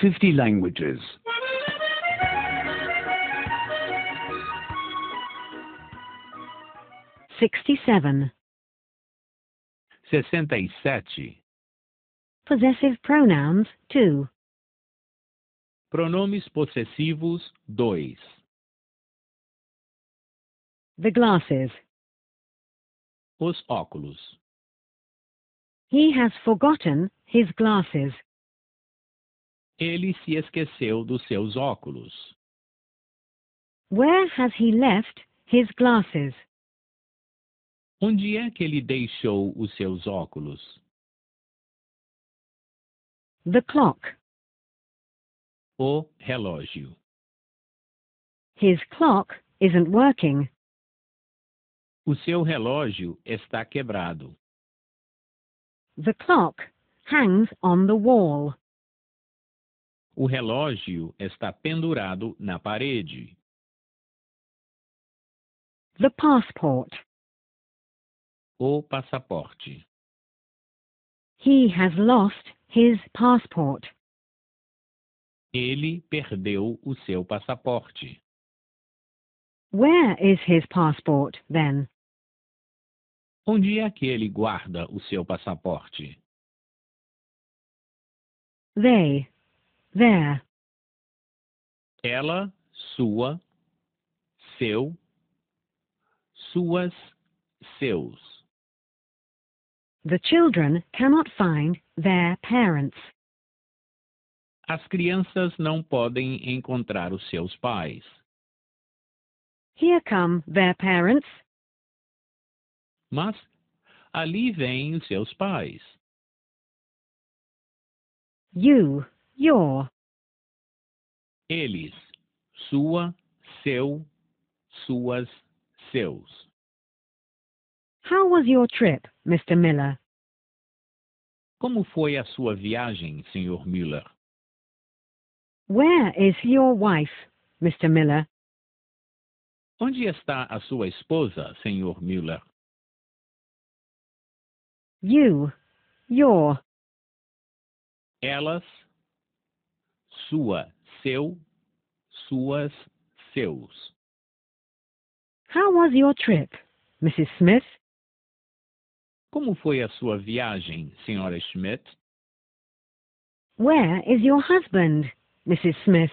50 languages. Sixty-seven. Sessenta Possessive pronouns, two. Pronomes possessivos, dois. The glasses. Os óculos. He has forgotten his glasses. Ele se esqueceu dos seus óculos. Where has he left his glasses? Onde é que ele deixou os seus óculos? The clock. O relógio. His clock isn't working. O seu relógio está quebrado. The clock hangs on the wall. O relógio está pendurado na parede. The passport. O passaporte. He has lost his passport. Ele perdeu o seu passaporte. Where is his passport, then? Onde é que ele guarda o seu passaporte? They There. Ela, sua, seu, suas, seus. The children cannot find their parents. As crianças não podem encontrar os seus pais. Here come their parents. Mas ali vêm os seus pais. You Your. Eles. Sua, seu, suas, seus. How was your trip, Mr. Miller? Como foi a sua viagem, Sr. Miller? Where is your wife, Mr. Miller? Onde está a sua esposa, Sr. Miller? You, your. Elas, sua, seu, suas, seus. How was your trip, Mrs. Smith? Como foi a sua viagem, Sra. Schmidt? Where is your husband, Mrs. Smith?